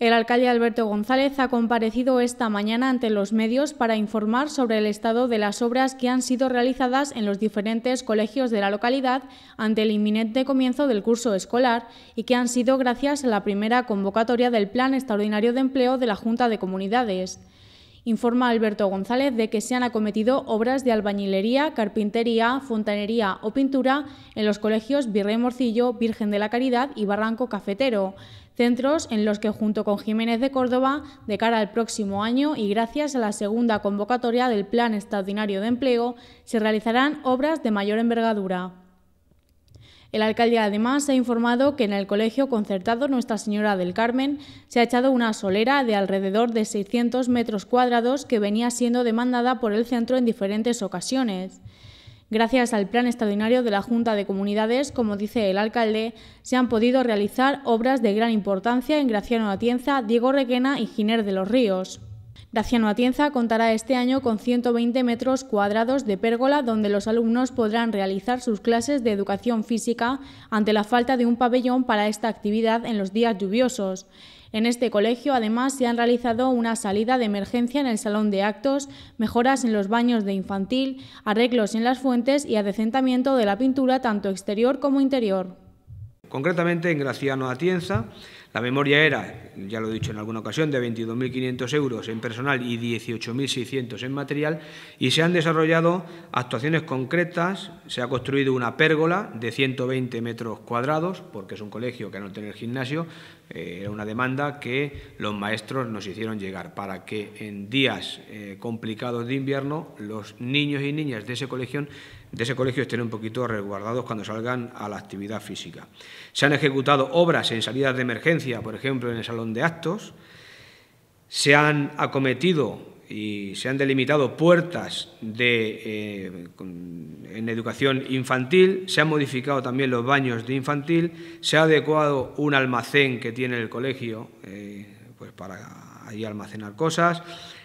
El alcalde Alberto González ha comparecido esta mañana ante los medios para informar sobre el estado de las obras que han sido realizadas en los diferentes colegios de la localidad ante el inminente comienzo del curso escolar y que han sido gracias a la primera convocatoria del Plan Extraordinario de Empleo de la Junta de Comunidades informa Alberto González de que se han acometido obras de albañilería, carpintería, fontanería o pintura en los colegios Virrey Morcillo, Virgen de la Caridad y Barranco Cafetero, centros en los que junto con Jiménez de Córdoba, de cara al próximo año y gracias a la segunda convocatoria del Plan Extraordinario de Empleo, se realizarán obras de mayor envergadura. El alcalde además ha informado que en el colegio concertado Nuestra Señora del Carmen se ha echado una solera de alrededor de 600 metros cuadrados que venía siendo demandada por el centro en diferentes ocasiones. Gracias al plan extraordinario de la Junta de Comunidades, como dice el alcalde, se han podido realizar obras de gran importancia en Graciano Atienza, Diego Requena y Giner de los Ríos. Graciano Atienza contará este año con 120 metros cuadrados de pérgola donde los alumnos podrán realizar sus clases de educación física ante la falta de un pabellón para esta actividad en los días lluviosos. En este colegio, además, se han realizado una salida de emergencia en el salón de actos, mejoras en los baños de infantil, arreglos en las fuentes y adecentamiento de la pintura tanto exterior como interior. Concretamente en Graciano Atienza la memoria era, ya lo he dicho en alguna ocasión, de 22.500 euros en personal y 18.600 en material y se han desarrollado actuaciones concretas. Se ha construido una pérgola de 120 metros cuadrados, porque es un colegio que no tiene el gimnasio, eh, era una demanda que los maestros nos hicieron llegar para que en días eh, complicados de invierno los niños y niñas de ese colegio de ese colegio estén un poquito resguardados cuando salgan a la actividad física. Se han ejecutado obras en salidas de emergencia por ejemplo, en el Salón de Actos, se han acometido y se han delimitado puertas de, eh, en educación infantil, se han modificado también los baños de infantil, se ha adecuado un almacén que tiene el colegio eh, pues para ahí almacenar cosas,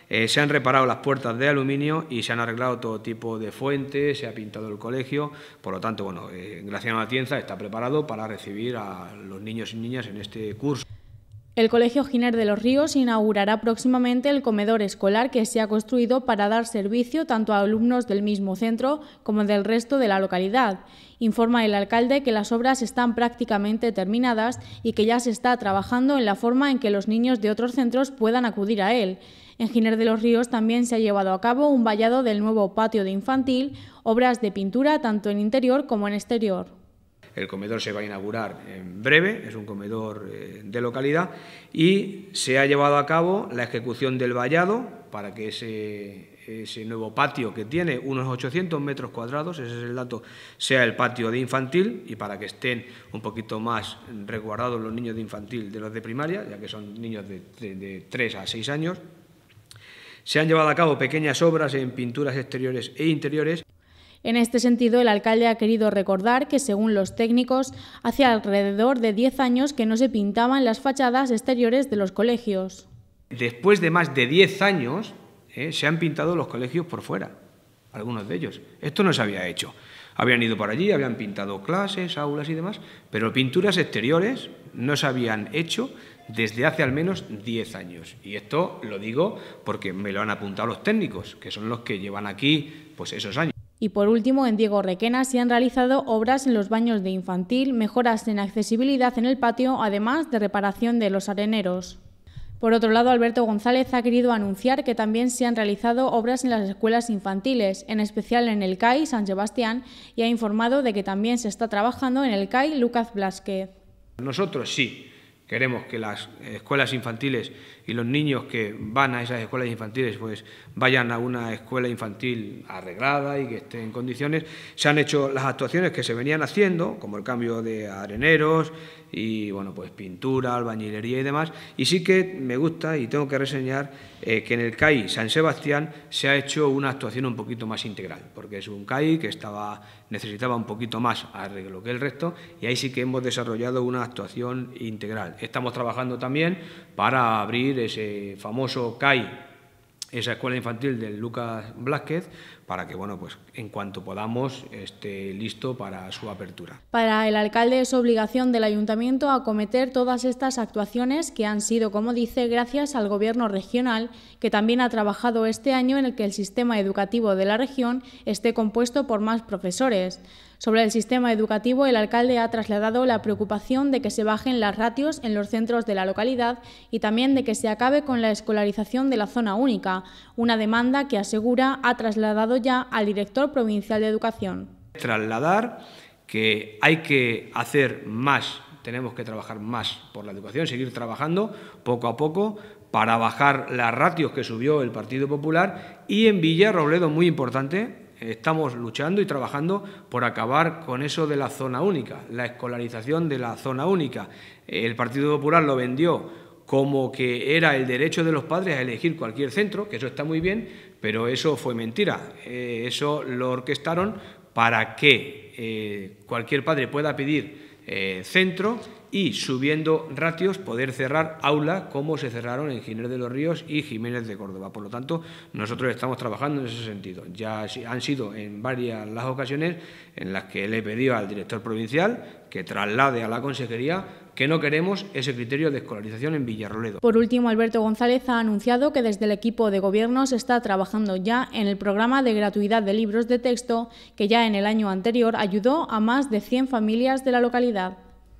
eh, se han reparado las puertas de aluminio y se han arreglado todo tipo de fuentes, se ha pintado el colegio, por lo tanto, bueno, eh, Graciano Atienza está preparado para recibir a los niños y niñas en este curso. El Colegio Giner de los Ríos inaugurará próximamente el comedor escolar que se ha construido para dar servicio tanto a alumnos del mismo centro como del resto de la localidad. Informa el alcalde que las obras están prácticamente terminadas y que ya se está trabajando en la forma en que los niños de otros centros puedan acudir a él. En Giner de los Ríos también se ha llevado a cabo un vallado del nuevo patio de infantil, obras de pintura tanto en interior como en exterior. El comedor se va a inaugurar en breve, es un comedor eh, de localidad, y se ha llevado a cabo la ejecución del vallado para que ese nuevo patio que tiene unos 800 metros cuadrados, ese es el dato, sea el patio de infantil y para que estén un poquito más resguardados los niños de infantil de los de primaria, ya que son niños de, de 3 a 6 años, se han llevado a cabo pequeñas obras en pinturas exteriores e interiores. En este sentido, el alcalde ha querido recordar que, según los técnicos, hace alrededor de 10 años que no se pintaban las fachadas exteriores de los colegios. Después de más de 10 años, eh, se han pintado los colegios por fuera algunos de ellos. Esto no se había hecho. Habían ido por allí, habían pintado clases, aulas y demás, pero pinturas exteriores no se habían hecho desde hace al menos 10 años. Y esto lo digo porque me lo han apuntado los técnicos, que son los que llevan aquí pues esos años. Y por último, en Diego Requena se han realizado obras en los baños de infantil, mejoras en accesibilidad en el patio, además de reparación de los areneros. Por otro lado, Alberto González ha querido anunciar que también se han realizado obras en las escuelas infantiles, en especial en el CAI San Sebastián, y ha informado de que también se está trabajando en el CAI Lucas Blasquez. Nosotros sí, Queremos que las escuelas infantiles y los niños que van a esas escuelas infantiles pues vayan a una escuela infantil arreglada y que esté en condiciones. Se han hecho las actuaciones que se venían haciendo, como el cambio de areneros y bueno, pues pintura, albañilería y demás. Y sí que me gusta y tengo que reseñar eh, que en el CAI San Sebastián se ha hecho una actuación un poquito más integral, porque es un CAI que estaba necesitaba un poquito más arreglo que el resto y ahí sí que hemos desarrollado una actuación integral. Estamos trabajando también para abrir ese famoso CAI esa escuela infantil del Lucas Blázquez para que, bueno, pues en cuanto podamos esté listo para su apertura. Para el alcalde es obligación del ayuntamiento acometer todas estas actuaciones que han sido, como dice, gracias al gobierno regional, que también ha trabajado este año en el que el sistema educativo de la región esté compuesto por más profesores. Sobre el sistema educativo, el alcalde ha trasladado la preocupación de que se bajen las ratios en los centros de la localidad y también de que se acabe con la escolarización de la zona única, una demanda que asegura ha trasladado ya al director provincial de Educación. Trasladar que hay que hacer más, tenemos que trabajar más por la educación, seguir trabajando poco a poco para bajar las ratios que subió el Partido Popular y en Villa Robledo, muy importante, estamos luchando y trabajando por acabar con eso de la zona única, la escolarización de la zona única. El Partido Popular lo vendió como que era el derecho de los padres a elegir cualquier centro, que eso está muy bien, pero eso fue mentira. Eh, eso lo orquestaron para que eh, cualquier padre pueda pedir eh, centro y subiendo ratios poder cerrar aula como se cerraron en Ginés de los Ríos y Jiménez de Córdoba. Por lo tanto, nosotros estamos trabajando en ese sentido. Ya han sido en varias las ocasiones en las que le he pedido al director provincial que traslade a la consejería que no queremos ese criterio de escolarización en Villarroledo. Por último, Alberto González ha anunciado que desde el equipo de gobierno se está trabajando ya en el programa de gratuidad de libros de texto que ya en el año anterior ayudó a más de 100 familias de la localidad.